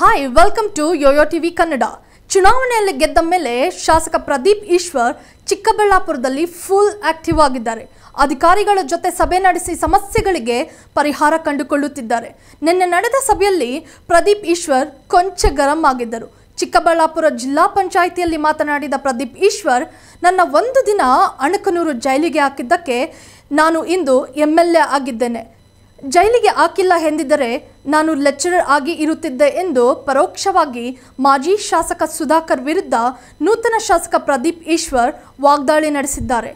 hi welcome to Yoyo TV Kannada ಚುನಾವಣೆಯಲ್ಲಿ ಗೆದ್ದ ಮೇಲೆ ಶಾಸಕ ಪ್ರದೀಪ್ ಈಶ್ವರ್ ಚಿಕ್ಕಬಳ್ಳಾಪುರದಲ್ಲಿ ಫುಲ್ ಆಕ್ಟಿವ್ ಆಗಿದ್ದಾರೆ ಅಧಿಕಾರಿಗಳ ಜೊತೆ ಸಭೆ ನಡೆಸಿ ಸಮಸ್ಯೆಗಳಿಗೆ ಪರಿಹಾರ ಕಂಡುಕೊಳ್ಳುತ್ತಿದ್ದಾರೆ ನಿನ್ನೆ ನಡೆದ ಸಭೆಯಲ್ಲಿ ಪ್ರದೀಪ್ ಈಶ್ವರ್ ಕೊಂಚ ಗರಂ ಆಗಿದ್ದರು ಚಿಕ್ಕಬಳ್ಳಾಪುರ ಜಿಲ್ಲಾ ಪಂಚಾಯಿತಿಯಲ್ಲಿ ಮಾತನಾಡಿದ ಪ್ರದೀಪ್ ಈಶ್ವರ್ ನನ್ನ ಒಂದು ದಿನ ಅಣಕನೂರು ಜೈಲಿಗೆ ಹಾಕಿದ್ದಕ್ಕೆ ನಾನು ಇಂದು ಎಂ ಎಲ್ ಎ ಆಗಿದ್ದೇನೆ ಜೈಲಿಗೆ ಹಾಕಿಲ್ಲ ಎಂದಿದ್ದರೆ ನಾನು ಲೆಕ್ಚರರ್ ಆಗಿ ಇರುತ್ತಿದ್ದೆ ಎಂದು ಪರೋಕ್ಷವಾಗಿ ಮಾಜಿ ಶಾಸಕ ಸುಧಾಕರ್ ವಿರುದ್ಧ ನೂತನ ಶಾಸಕ ಪ್ರದೀಪ್ ಈಶ್ವರ್ ವಾಗ್ದಾಳಿ ನಡೆಸಿದ್ದಾರೆ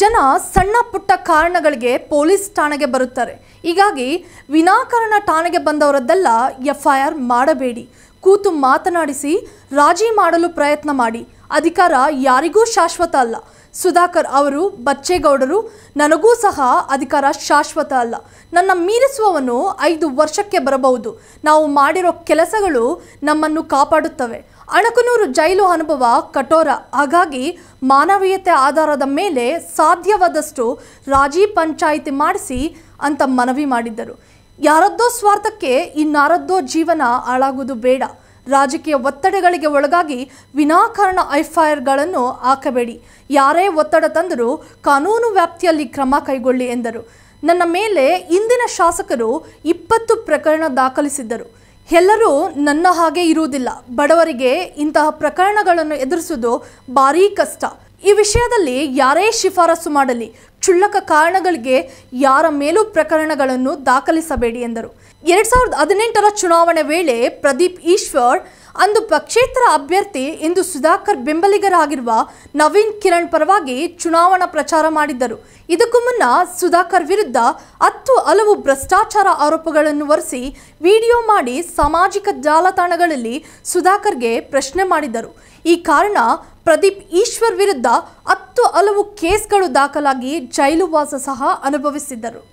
ಜನ ಸಣ್ಣ ಪುಟ್ಟ ಕಾರಣಗಳಿಗೆ ಪೊಲೀಸ್ ಠಾಣೆಗೆ ಬರುತ್ತಾರೆ ಹೀಗಾಗಿ ವಿನಾಕಾರಣ ಠಾಣೆಗೆ ಬಂದವರದ್ದೆಲ್ಲ ಎಫ್ಐಆರ್ ಮಾಡಬೇಡಿ ಕೂತು ಮಾತನಾಡಿಸಿ ರಾಜಿ ಮಾಡಲು ಪ್ರಯತ್ನ ಮಾಡಿ ಅಧಿಕಾರ ಯಾರಿಗೂ ಶಾಶ್ವತ ಅಲ್ಲ ಸುಧಾಕರ್ ಅವರು ಬಚ್ಚೇಗೌಡರು ನನಗೂ ಸಹ ಅಧಿಕಾರ ಶಾಶ್ವತ ಅಲ್ಲ ನನ್ನ ಮೀರಿಸುವವನು ಐದು ವರ್ಷಕ್ಕೆ ಬರಬಹುದು ನಾವು ಮಾಡಿರೋ ಕೆಲಸಗಳು ನಮ್ಮನ್ನು ಕಾಪಾಡುತ್ತವೆ ಅಣಕನೂರು ಜೈಲು ಅನುಭವ ಕಠೋರ ಹಾಗಾಗಿ ಮಾನವೀಯತೆ ಆಧಾರದ ಮೇಲೆ ಸಾಧ್ಯವಾದಷ್ಟು ರಾಜಿ ಪಂಚಾಯಿತಿ ಮಾಡಿಸಿ ಅಂತ ಮನವಿ ಮಾಡಿದ್ದರು ಯಾರದ್ದೋ ಸ್ವಾರ್ಥಕ್ಕೆ ಇನ್ನಾರದ್ದೋ ಜೀವನ ಹಾಳಾಗುವುದು ಬೇಡ ರಾಜಕೀಯ ಒತ್ತಡಗಳಿಗೆ ಒಳಗಾಗಿ ವಿನಾಕಾರಣ ಐಫ್ಐಆರ್ಗಳನ್ನು ಹಾಕಬೇಡಿ ಯಾರೇ ಒತ್ತಡ ತಂದರೂ ಕಾನೂನು ವ್ಯಾಪ್ತಿಯಲ್ಲಿ ಕ್ರಮ ಕೈಗೊಳ್ಳಿ ಎಂದರು ನನ್ನ ಮೇಲೆ ಇಂದಿನ ಶಾಸಕರು ಇಪ್ಪತ್ತು ಪ್ರಕರಣ ದಾಖಲಿಸಿದ್ದರು ಎಲ್ಲರೂ ನನ್ನ ಹಾಗೆ ಇರುವುದಿಲ್ಲ ಬಡವರಿಗೆ ಇಂತಹ ಪ್ರಕರಣಗಳನ್ನು ಎದುರಿಸುವುದು ಭಾರೀ ಕಷ್ಟ ಈ ವಿಷಯದಲ್ಲಿ ಯಾರೇ ಶಿಫಾರಸು ಮಾಡಲಿ ಕ್ಷುಲ್ಲಕ ಕಾರಣಗಳಿಗೆ ಯಾರ ಮೇಲೂ ಪ್ರಕರಣಗಳನ್ನು ದಾಖಲಿಸಬೇಡಿ ಎಂದರು ಎರಡ್ ಸಾವಿರದ ಹದಿನೆಂಟರ ಚುನಾವಣೆ ವೇಳೆ ಪ್ರದೀಪ್ ಈಶ್ವರ್ ಅಂದು ಪಕ್ಷೇತರ ಅಭ್ಯರ್ಥಿ ಇಂದು ಸುಧಾಕರ್ ಬೆಂಬಲಿಗರಾಗಿರುವ ನವೀನ್ ಕಿರಣ್ ಪರವಾಗಿ ಚುನಾವಣಾ ಪ್ರಚಾರ ಮಾಡಿದ್ದರು ಇದಕ್ಕೂ ಮುನ್ನ ಸುಧಾಕರ್ ವಿರುದ್ಧ ಹತ್ತು ಹಲವು ಭ್ರಷ್ಟಾಚಾರ ಆರೋಪಗಳನ್ನು ಒರೆಸಿ ವಿಡಿಯೋ ಮಾಡಿ ಸಾಮಾಜಿಕ ಜಾಲತಾಣಗಳಲ್ಲಿ ಸುಧಾಕರ್ಗೆ ಪ್ರಶ್ನೆ ಮಾಡಿದ್ದರು ಈ ಕಾರಣ ಪ್ರದೀಪ್ ಈಶ್ವರ್ ವಿರುದ್ಧ ಹತ್ತು ಹಲವು ಕೇಸ್ಗಳು ದಾಖಲಾಗಿ ಜೈಲುವಾಸ ಸಹ ಅನುಭವಿಸಿದ್ದರು